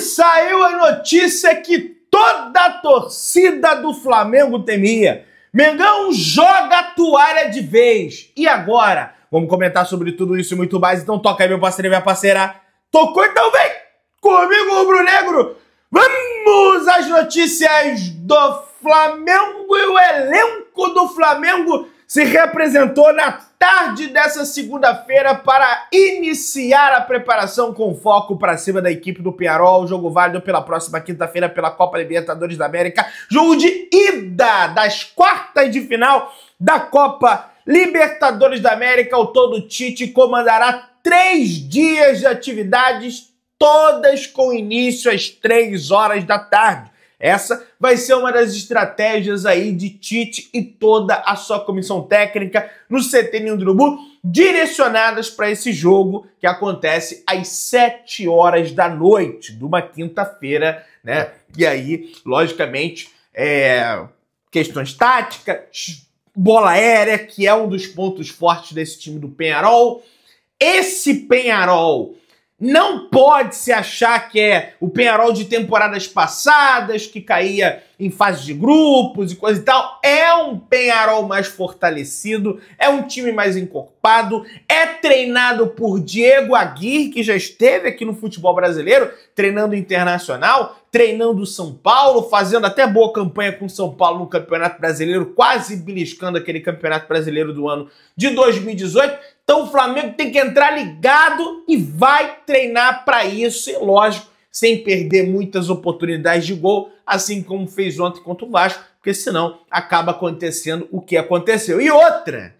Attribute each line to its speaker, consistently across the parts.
Speaker 1: saiu a notícia que toda a torcida do Flamengo temia. Mengão joga a toalha de vez. E agora? Vamos comentar sobre tudo isso e muito mais. Então toca aí, meu parceiro e minha parceira. Tocou, então vem comigo, Rubro Negro. Vamos às notícias do Flamengo e o elenco do Flamengo se representou na tarde dessa segunda-feira para iniciar a preparação com foco para cima da equipe do Piarol. Jogo válido pela próxima quinta-feira pela Copa Libertadores da América. Jogo de ida das quartas de final da Copa Libertadores da América. O todo, Tite comandará três dias de atividades, todas com início às três horas da tarde. Essa vai ser uma das estratégias aí de Tite e toda a sua comissão técnica no CT Nindrubu, direcionadas para esse jogo que acontece às 7 horas da noite, de uma quinta-feira, né? E aí, logicamente, é... questões táticas, bola aérea, que é um dos pontos fortes desse time do Penharol. Esse Penharol não pode se achar que é o Penharol de temporadas passadas, que caía em fase de grupos e coisa e tal. É um Penharol mais fortalecido, é um time mais encorpado, é treinado por Diego Aguirre, que já esteve aqui no futebol brasileiro, treinando internacional, treinando São Paulo, fazendo até boa campanha com São Paulo no Campeonato Brasileiro, quase beliscando aquele Campeonato Brasileiro do ano de 2018. Então o Flamengo tem que entrar ligado e vai treinar para isso, e lógico, sem perder muitas oportunidades de gol, assim como fez ontem contra o Vasco, porque senão acaba acontecendo o que aconteceu. E outra,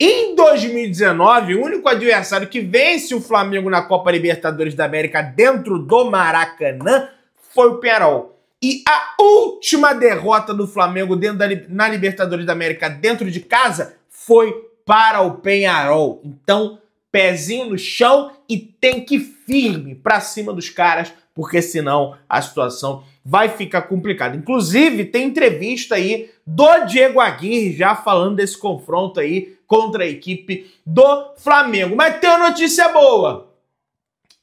Speaker 1: em 2019, o único adversário que vence o Flamengo na Copa Libertadores da América dentro do Maracanã foi o Penarol. E a última derrota do Flamengo dentro da, na Libertadores da América dentro de casa foi para o Penharol. Então, pezinho no chão e tem que ir firme para cima dos caras, porque senão a situação vai ficar complicada. Inclusive, tem entrevista aí do Diego Aguirre já falando desse confronto aí contra a equipe do Flamengo. Mas tem uma notícia boa.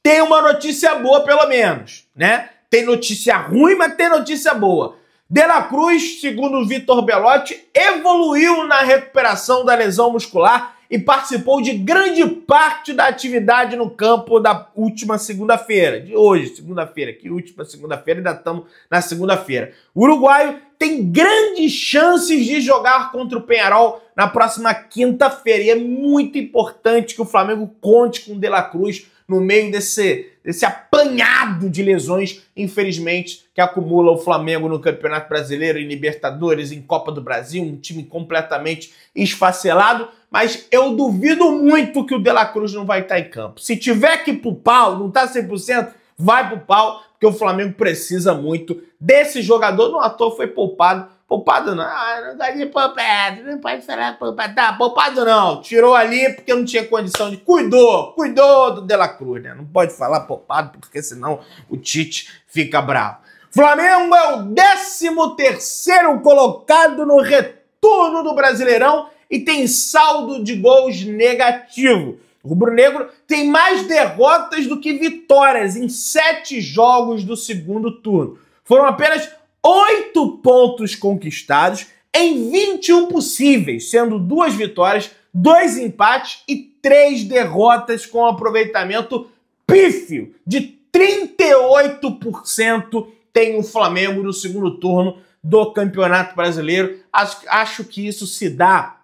Speaker 1: Tem uma notícia boa, pelo menos, né? Tem notícia ruim, mas tem notícia boa. De La Cruz, segundo Vitor Belotti, evoluiu na recuperação da lesão muscular e participou de grande parte da atividade no campo da última segunda-feira, de hoje, segunda-feira, que última segunda-feira, ainda estamos na segunda-feira. O uruguaio tem grandes chances de jogar contra o Penharol na próxima quinta-feira e é muito importante que o Flamengo conte com o De La Cruz no meio desse, desse apanhado de lesões, infelizmente, que acumula o Flamengo no Campeonato Brasileiro, em Libertadores, em Copa do Brasil, um time completamente esfacelado. Mas eu duvido muito que o De La Cruz não vai estar em campo. Se tiver que ir pro pau, não tá 100%, vai pro pau, porque o Flamengo precisa muito desse jogador. No ator foi poupado Poupado não. Ah, não gosto de poupado. Não pode falar poupado. Tá, poupado não. Tirou ali porque não tinha condição de. Cuidou, cuidou do De La Cruz, né? Não pode falar poupado porque senão o Tite fica bravo. Flamengo é o 13 terceiro colocado no retorno do Brasileirão e tem saldo de gols negativo. O rubro-negro tem mais derrotas do que vitórias em sete jogos do segundo turno. Foram apenas oito pontos conquistados em 21 possíveis, sendo duas vitórias, dois empates e três derrotas com aproveitamento pífio de 38% tem o Flamengo no segundo turno do Campeonato Brasileiro. Acho, acho que isso se dá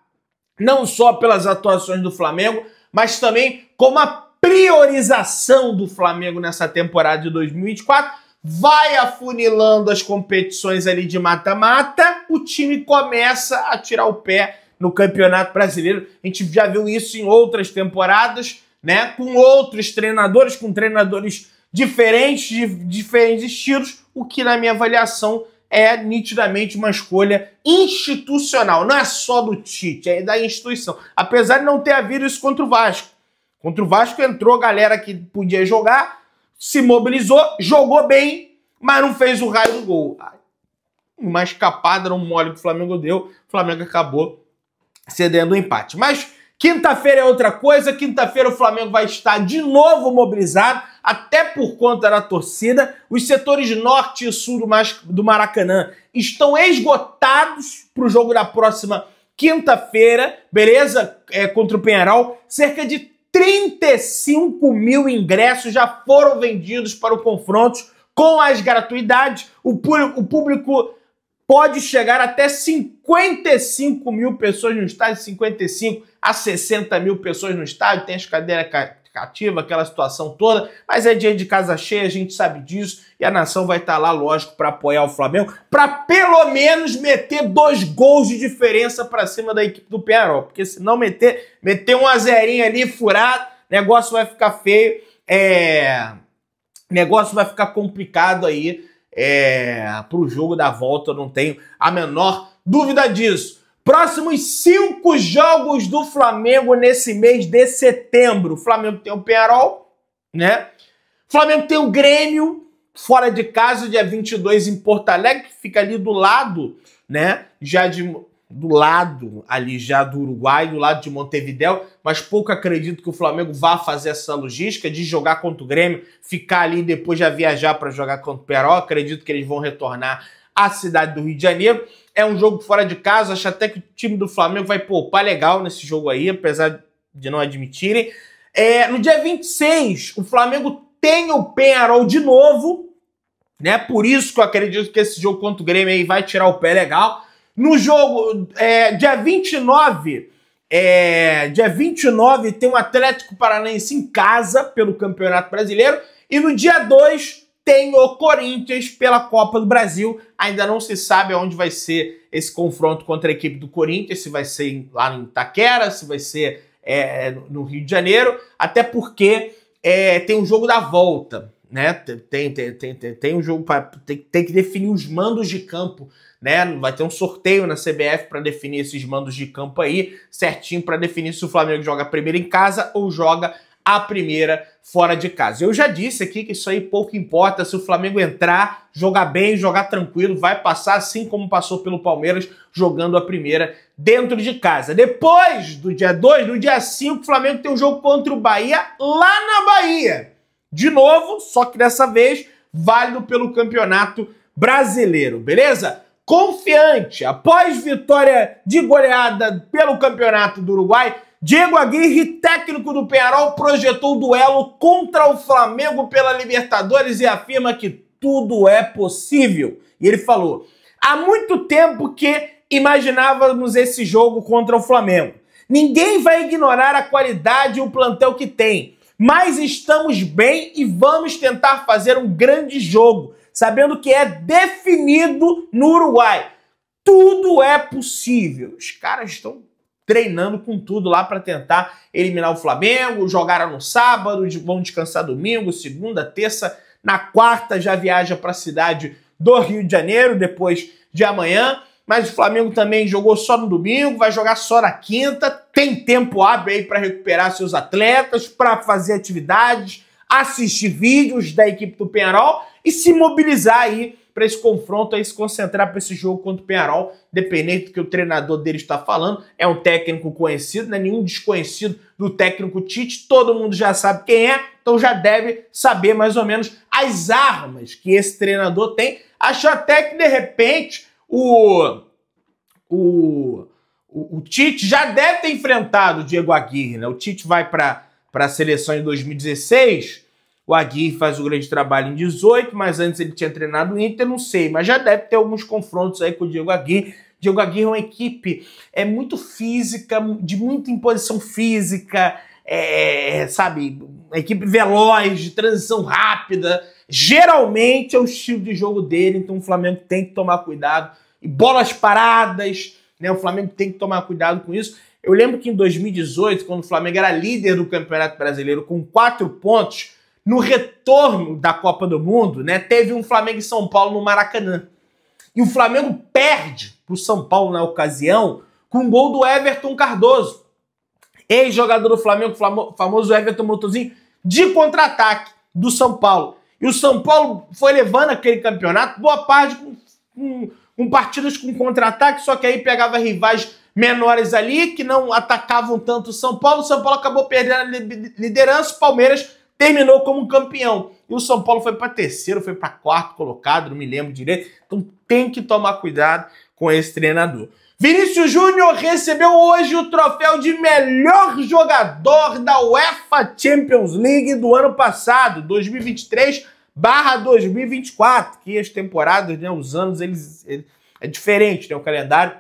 Speaker 1: não só pelas atuações do Flamengo, mas também como a priorização do Flamengo nessa temporada de 2024 vai afunilando as competições ali de mata-mata, o time começa a tirar o pé no Campeonato Brasileiro. A gente já viu isso em outras temporadas, né? Com outros treinadores, com treinadores diferentes, de diferentes estilos, o que na minha avaliação é nitidamente uma escolha institucional, não é só do Tite, é da instituição. Apesar de não ter havido isso contra o Vasco. Contra o Vasco entrou a galera que podia jogar, se mobilizou, jogou bem, mas não fez o raio do gol. Uma escapada, um mole que o Flamengo deu, o Flamengo acabou cedendo o empate. Mas quinta-feira é outra coisa, quinta-feira o Flamengo vai estar de novo mobilizado, até por conta da torcida. Os setores norte e sul do Maracanã estão esgotados para o jogo da próxima quinta-feira, beleza? É, contra o Penharol, cerca de 35 mil ingressos já foram vendidos para o confronto. Com as gratuidades, o público, o público pode chegar até 55 mil pessoas no estádio, 55 a 60 mil pessoas no estádio, tem as cadeiras justificativa, aquela situação toda, mas é dia de casa cheia, a gente sabe disso, e a nação vai estar tá lá, lógico, para apoiar o Flamengo, para pelo menos meter dois gols de diferença para cima da equipe do Penarol, porque se não meter, meter um azerinho ali furado, negócio vai ficar feio, é... negócio vai ficar complicado aí é... para o jogo da volta, eu não tenho a menor dúvida disso. Próximos cinco jogos do Flamengo nesse mês de setembro. O Flamengo tem o Penarol, né? O Flamengo tem o Grêmio, fora de casa, dia 22 em Porto Alegre, que fica ali do lado, né? Já de, do lado ali já do Uruguai, do lado de Montevidéu, mas pouco acredito que o Flamengo vá fazer essa logística de jogar contra o Grêmio, ficar ali e depois já viajar para jogar contra o Peró. Acredito que eles vão retornar a cidade do Rio de Janeiro. É um jogo fora de casa, acho até que o time do Flamengo vai poupar legal nesse jogo aí, apesar de não admitirem. É, no dia 26, o Flamengo tem o Penharol de novo, né? Por isso que eu acredito que esse jogo contra o Grêmio aí vai tirar o pé legal. No jogo, é, dia 29, é, dia 29 tem o um Atlético Paranaense em casa pelo Campeonato Brasileiro. E no dia 2 tem o Corinthians pela Copa do Brasil. Ainda não se sabe aonde vai ser esse confronto contra a equipe do Corinthians, se vai ser lá em Itaquera, se vai ser é, no Rio de Janeiro, até porque é, tem um jogo da volta, né? Tem, tem, tem, tem, tem um jogo para tem, tem que definir os mandos de campo, né? Vai ter um sorteio na CBF para definir esses mandos de campo aí, certinho para definir se o Flamengo joga primeiro em casa ou joga a primeira fora de casa. Eu já disse aqui que isso aí pouco importa se o Flamengo entrar, jogar bem, jogar tranquilo, vai passar assim como passou pelo Palmeiras, jogando a primeira dentro de casa. Depois do dia 2, no dia 5, o Flamengo tem um jogo contra o Bahia lá na Bahia. De novo, só que dessa vez válido pelo Campeonato Brasileiro, beleza? Confiante, após vitória de goleada pelo Campeonato do Uruguai, Diego Aguirre, técnico do Penarol, projetou o duelo contra o Flamengo pela Libertadores e afirma que tudo é possível. E ele falou: há muito tempo que imaginávamos esse jogo contra o Flamengo. Ninguém vai ignorar a qualidade e o plantel que tem, mas estamos bem e vamos tentar fazer um grande jogo, sabendo que é definido no Uruguai. Tudo é possível. Os caras estão treinando com tudo lá para tentar eliminar o Flamengo. Jogaram no sábado, vão descansar domingo, segunda, terça. Na quarta já viaja para a cidade do Rio de Janeiro, depois de amanhã. Mas o Flamengo também jogou só no domingo, vai jogar só na quinta. Tem tempo hábil aí para recuperar seus atletas, para fazer atividades, assistir vídeos da equipe do Penarol e se mobilizar aí para esse confronto aí é se concentrar para esse jogo contra o Penarol, independente do que o treinador dele está falando. É um técnico conhecido, não é nenhum desconhecido do técnico Tite, todo mundo já sabe quem é, então já deve saber mais ou menos as armas que esse treinador tem. Acho até que de repente o o, o, o Tite já deve ter enfrentado o Diego Aguirre, né? O Tite vai para a seleção em 2016 o Aguirre faz o grande trabalho em 18, mas antes ele tinha treinado o Inter, não sei, mas já deve ter alguns confrontos aí com o Diego Aguirre. Diego Aguirre é uma equipe é muito física, de muita imposição física, é, sabe, uma equipe veloz, de transição rápida. Geralmente é o estilo de jogo dele, então o Flamengo tem que tomar cuidado. E bolas paradas, né? O Flamengo tem que tomar cuidado com isso. Eu lembro que em 2018, quando o Flamengo era líder do Campeonato Brasileiro com quatro pontos, no retorno da Copa do Mundo, né, teve um Flamengo e São Paulo no Maracanã. E o Flamengo perde para o São Paulo na ocasião com um gol do Everton Cardoso. Ex-jogador do Flamengo, famoso Everton Motozinho, de contra-ataque do São Paulo. E o São Paulo foi levando aquele campeonato, boa parte com, com, com partidas com contra-ataque, só que aí pegava rivais menores ali, que não atacavam tanto o São Paulo. O São Paulo acabou perdendo a liderança, o Palmeiras terminou como campeão. E o São Paulo foi para terceiro, foi para quarto colocado, não me lembro direito. Então tem que tomar cuidado com esse treinador. Vinícius Júnior recebeu hoje o troféu de melhor jogador da UEFA Champions League do ano passado, 2023 barra 2024, que as temporadas, né, os anos, eles, é diferente, né, o calendário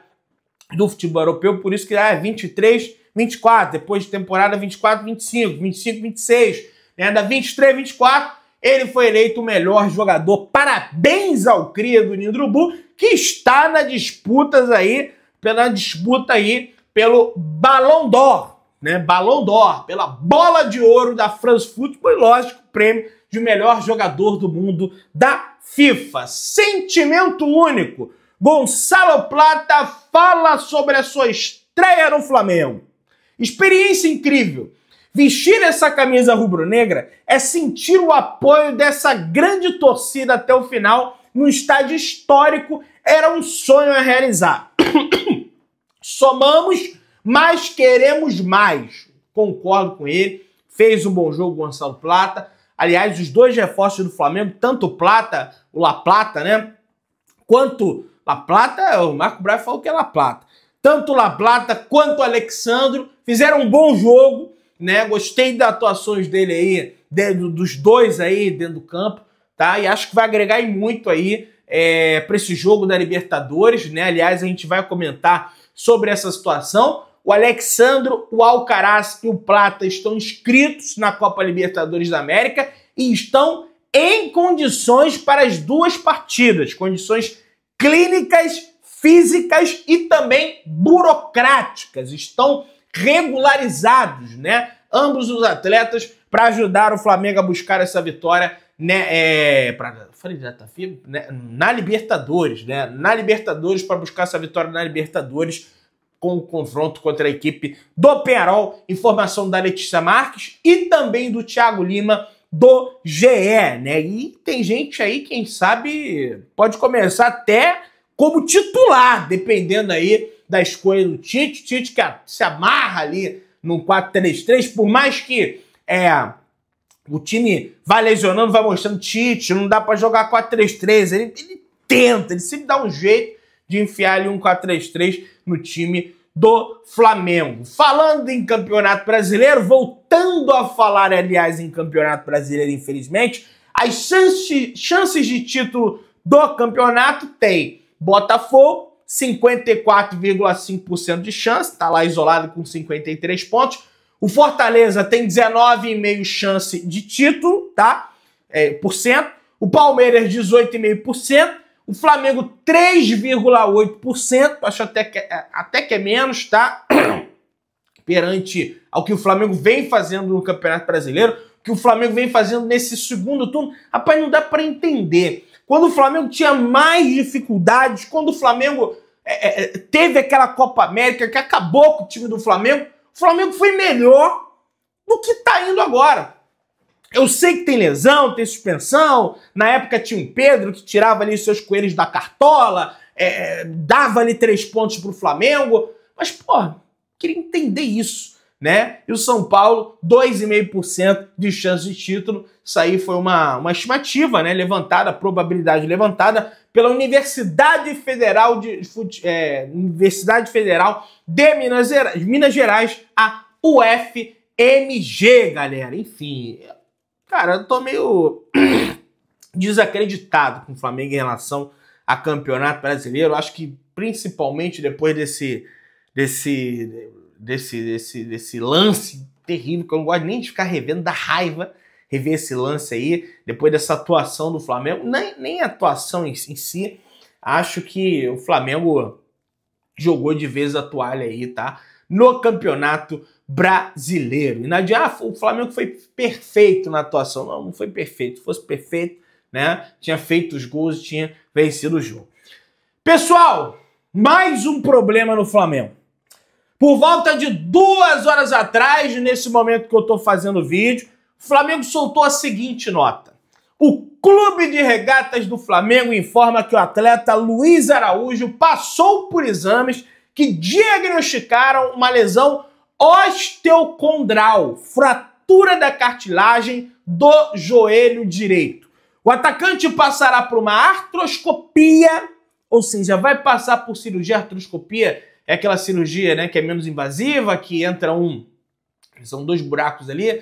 Speaker 1: do futebol europeu, por isso que ah, é 23, 24, depois de temporada 24, 25, 25, 26, né, da 23, 24, ele foi eleito o melhor jogador. Parabéns ao cria do Nindrubu, que está na disputas aí, pela disputa aí pelo Ballon d'Or, né? Ballon d'Or, pela bola de ouro da France Football e lógico, prêmio de melhor jogador do mundo da FIFA. Sentimento único. Gonçalo Plata fala sobre a sua estreia no Flamengo. Experiência incrível. Vestir essa camisa rubro-negra é sentir o apoio dessa grande torcida até o final num estádio histórico. Era um sonho a realizar. Somamos, mas queremos mais. Concordo com ele. Fez um bom jogo Gonçalo Plata. Aliás, os dois reforços do Flamengo, tanto o Plata, o La Plata, né? Quanto La Plata, o Marco Braz falou que é La Plata. Tanto o La Plata quanto o Alexandro fizeram um bom jogo né? Gostei das atuações dele aí, de, dos dois aí dentro do campo, tá? E acho que vai agregar muito aí é, para esse jogo da Libertadores, né? Aliás, a gente vai comentar sobre essa situação. O Alexandro, o Alcaraz e o Plata estão inscritos na Copa Libertadores da América e estão em condições para as duas partidas, condições clínicas, físicas e também burocráticas. Estão regularizados, né? Ambos os atletas para ajudar o Flamengo a buscar essa vitória né, é, pra, falei já tá né, na Libertadores, né? Na Libertadores para buscar essa vitória na Libertadores com o confronto contra a equipe do Penarol, informação da Letícia Marques e também do Thiago Lima do GE, né? E tem gente aí, quem sabe, pode começar até como titular, dependendo aí da escolha do Tite. Tite que se amarra ali no 4-3-3, por mais que é, o time vá lesionando, vai mostrando Tite, não dá para jogar 4-3-3. Ele, ele, tenta, ele sempre dá um jeito de enfiar ali um 4-3-3 no time do Flamengo. Falando em Campeonato Brasileiro, voltando a falar, aliás, em Campeonato Brasileiro, infelizmente, as chances, chances de título do campeonato tem Botafogo, 54,5% de chance, está lá isolado com 53 pontos. O Fortaleza tem 19,5% chance de título, tá? É, por cento. O Palmeiras, 18,5%. O Flamengo, 3,8%. Acho até que, é, até que é menos, tá? Perante ao que o Flamengo vem fazendo no Campeonato Brasileiro, que o Flamengo vem fazendo nesse segundo turno. Rapaz, não dá para entender. Quando o Flamengo tinha mais dificuldades, quando o Flamengo é, é, é, teve aquela Copa América que acabou com o time do Flamengo, o Flamengo foi melhor do que está indo agora. Eu sei que tem lesão, tem suspensão. Na época tinha um Pedro que tirava ali seus coelhos da cartola, é, é dava ali três pontos pro Flamengo. Mas, porra, queria entender isso né? E o São Paulo, 2,5% de chance de título. Isso aí foi uma, uma estimativa, né? Levantada, probabilidade levantada pela Universidade Federal de é, Universidade Federal de Minas Gerais, Minas Gerais, a UFMG, galera. Enfim, cara, eu tô meio desacreditado com o Flamengo em relação a campeonato brasileiro. Acho que principalmente depois desse desse desse, desse, desse lance terrível, que eu não gosto nem de ficar revendo, da raiva rever esse lance aí, depois dessa atuação do Flamengo, nem, nem a atuação em, em si, acho que o Flamengo jogou de vez a toalha aí, tá? No campeonato brasileiro. E na de, ah, o Flamengo foi perfeito na atuação. Não, não foi perfeito. Se fosse perfeito, né? Tinha feito os gols, tinha vencido o jogo. Pessoal, mais um problema no Flamengo. Por volta de duas horas atrás, nesse momento que eu estou fazendo o vídeo, o Flamengo soltou a seguinte nota. O Clube de Regatas do Flamengo informa que o atleta Luiz Araújo passou por exames que diagnosticaram uma lesão osteocondral, fratura da cartilagem do joelho direito. O atacante passará por uma artroscopia, ou seja, vai passar por cirurgia artroscopia é aquela cirurgia né, que é menos invasiva, que entra um. São dois buracos ali, é,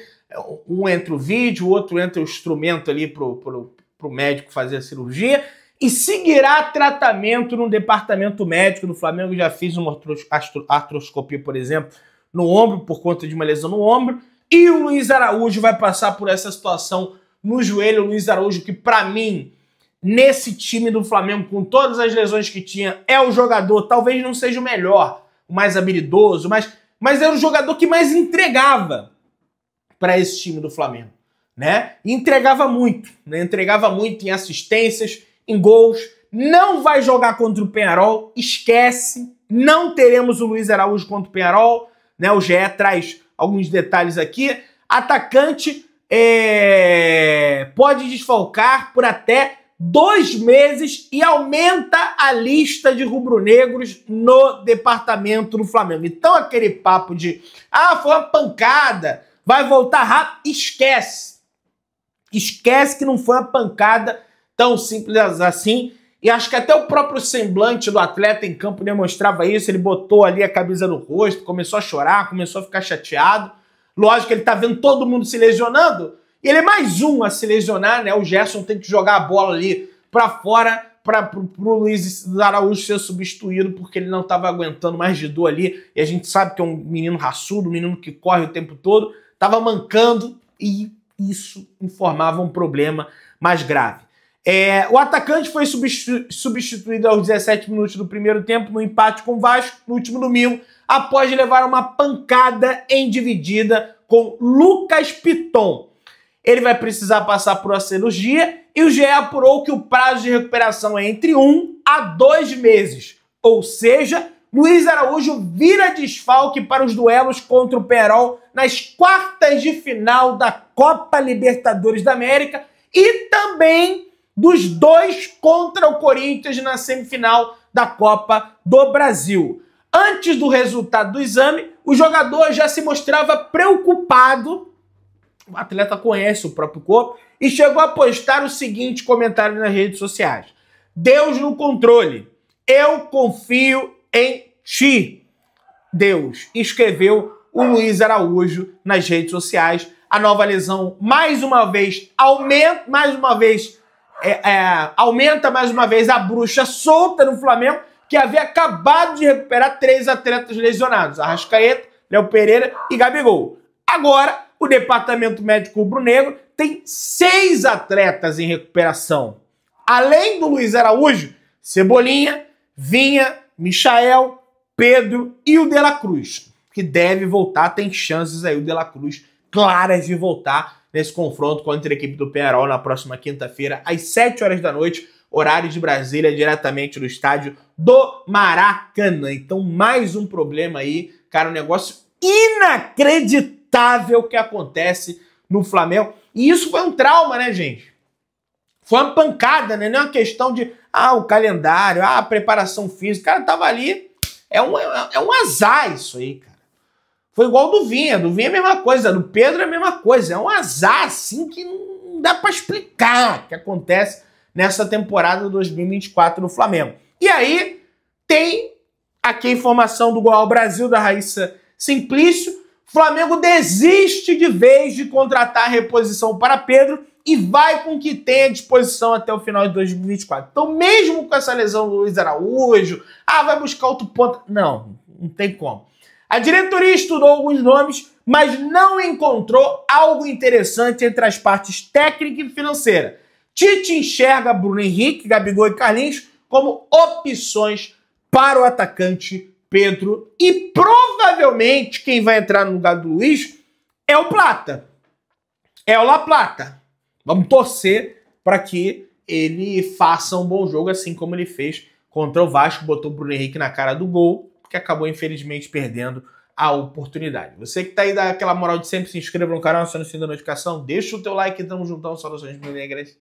Speaker 1: um entra o vídeo, o outro entra o instrumento ali para o médico fazer a cirurgia. E seguirá tratamento no departamento médico no Flamengo. Já fiz uma artroscopia, por exemplo, no ombro, por conta de uma lesão no ombro. E o Luiz Araújo vai passar por essa situação no joelho. O Luiz Araújo, que para mim nesse time do Flamengo, com todas as lesões que tinha, é o jogador, talvez não seja o melhor, o mais habilidoso, mas, mas era o jogador que mais entregava para esse time do Flamengo. Né? entregava muito, né? entregava muito em assistências, em gols. Não vai jogar contra o Penharol, esquece. Não teremos o Luiz Araújo contra o Penharol. Né? O GE traz alguns detalhes aqui. Atacante é... pode desfalcar por até dois meses e aumenta a lista de rubro-negros no departamento do Flamengo. Então, aquele papo de ah, foi uma pancada, vai voltar rápido, esquece. Esquece que não foi uma pancada tão simples assim. E acho que até o próprio semblante do atleta em campo demonstrava isso. Ele botou ali a camisa no rosto, começou a chorar, começou a ficar chateado. Lógico que ele tá vendo todo mundo se lesionando, ele é mais um a se lesionar, né? O Gerson tem que jogar a bola ali para fora para o Luiz Araújo ser substituído porque ele não estava aguentando mais de dor ali. E a gente sabe que é um menino raçudo, um menino que corre o tempo todo, estava mancando e isso informava um problema mais grave. É, o atacante foi substitu substituído aos 17 minutos do primeiro tempo no empate com o Vasco no último domingo, após levar uma pancada em dividida com Lucas Piton ele vai precisar passar por uma cirurgia e o GE apurou que o prazo de recuperação é entre um a dois meses. Ou seja, Luiz Araújo vira desfalque para os duelos contra o Perol nas quartas de final da Copa Libertadores da América e também dos dois contra o Corinthians na semifinal da Copa do Brasil. Antes do resultado do exame, o jogador já se mostrava preocupado o atleta conhece o próprio corpo e chegou a postar o seguinte comentário nas redes sociais: Deus no controle, eu confio em ti. Deus, escreveu o Luiz Araújo nas redes sociais. A nova lesão, mais uma vez, aumenta, mais uma vez, é, é, aumenta mais uma vez a bruxa solta no Flamengo, que havia acabado de recuperar três atletas lesionados: Arrascaeta, Léo Pereira e Gabigol. Agora o Departamento Médico Rubro-Negro tem seis atletas em recuperação. Além do Luiz Araújo, Cebolinha, Vinha, Michael, Pedro e o De La Cruz, que deve voltar, tem chances aí o De La Cruz claras de voltar nesse confronto contra a equipe do Penarol na próxima quinta-feira, às 7 horas da noite, horário de Brasília, diretamente no estádio do Maracanã. Então, mais um problema aí, cara, um negócio inacreditável lamentável que acontece no Flamengo. E isso foi um trauma, né, gente? Foi uma pancada, né? Não é uma questão de, ah, o calendário, ah, a preparação física. O cara tava ali. É um, é, é um azar isso aí, cara. Foi igual do Vinha. Do Vinha é a mesma coisa. Do Pedro é a mesma coisa. É um azar, assim, que não dá para explicar que acontece nessa temporada 2024 no Flamengo. E aí, tem aqui a informação do Goal Brasil, da Raíssa Simplício Flamengo desiste de vez de contratar reposição para Pedro e vai com o que tem à disposição até o final de 2024. Então, mesmo com essa lesão do Luiz Araújo, ah, vai buscar outro ponto. Não, não tem como. A diretoria estudou alguns nomes, mas não encontrou algo interessante entre as partes técnica e financeira. Tite enxerga Bruno Henrique, Gabigol e Carlinhos como opções para o atacante Pedro e provavelmente quem vai entrar no lugar do Luiz é o Plata. É o La Plata. Vamos torcer para que ele faça um bom jogo, assim como ele fez contra o Vasco, botou o Bruno Henrique na cara do gol, que acabou infelizmente perdendo a oportunidade. Você que está aí daquela moral de sempre, se inscreva no canal, aciona o sininho da notificação, deixa o teu like, tamo juntão, saudações minegras